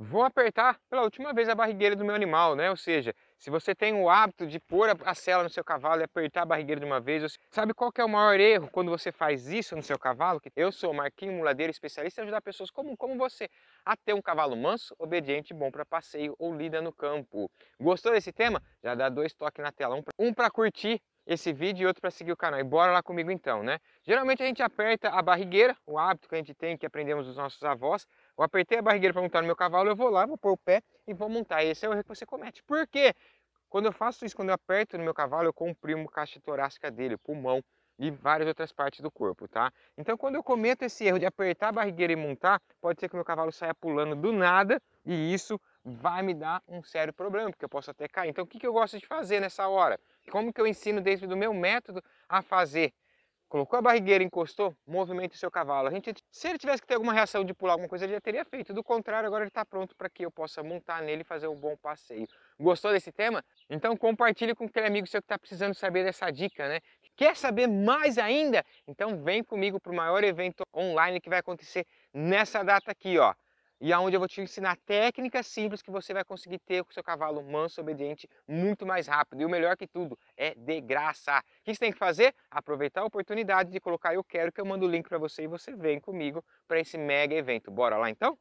Vou apertar pela última vez a barrigueira do meu animal, né? Ou seja, se você tem o hábito de pôr a sela no seu cavalo e apertar a barrigueira de uma vez, sabe qual que é o maior erro quando você faz isso no seu cavalo? Eu sou Marquinho Muladeiro, especialista em ajudar pessoas como, como você a ter um cavalo manso, obediente, bom para passeio ou lida no campo. Gostou desse tema? Já dá dois toques na tela, um para um curtir esse vídeo e outro para seguir o canal. E bora lá comigo então, né? Geralmente a gente aperta a barrigueira, o hábito que a gente tem, que aprendemos dos nossos avós. Eu apertei a barrigueira para montar no meu cavalo, eu vou lá, vou pôr o pé e vou montar. Esse é o erro que você comete. Por quê? Quando eu faço isso, quando eu aperto no meu cavalo, eu comprimo caixa torácica dele, pulmão e várias outras partes do corpo, tá? Então, quando eu cometo esse erro de apertar a barrigueira e montar, pode ser que o meu cavalo saia pulando do nada e isso vai me dar um sério problema, porque eu posso até cair. Então, o que, que eu gosto de fazer nessa hora? Como que eu ensino dentro do meu método a fazer? Colocou a barrigueira, encostou, movimenta o seu cavalo. A gente, se ele tivesse que ter alguma reação de pular alguma coisa, ele já teria feito. Do contrário, agora ele está pronto para que eu possa montar nele e fazer um bom passeio. Gostou desse tema? Então compartilhe com aquele amigo seu que está precisando saber dessa dica, né? Quer saber mais ainda? Então vem comigo para o maior evento online que vai acontecer nessa data aqui, ó e aonde eu vou te ensinar técnicas simples que você vai conseguir ter com o seu cavalo manso, obediente, muito mais rápido. E o melhor que tudo, é de graça. O que você tem que fazer? Aproveitar a oportunidade de colocar eu quero que eu mando o link para você e você vem comigo para esse mega evento. Bora lá então?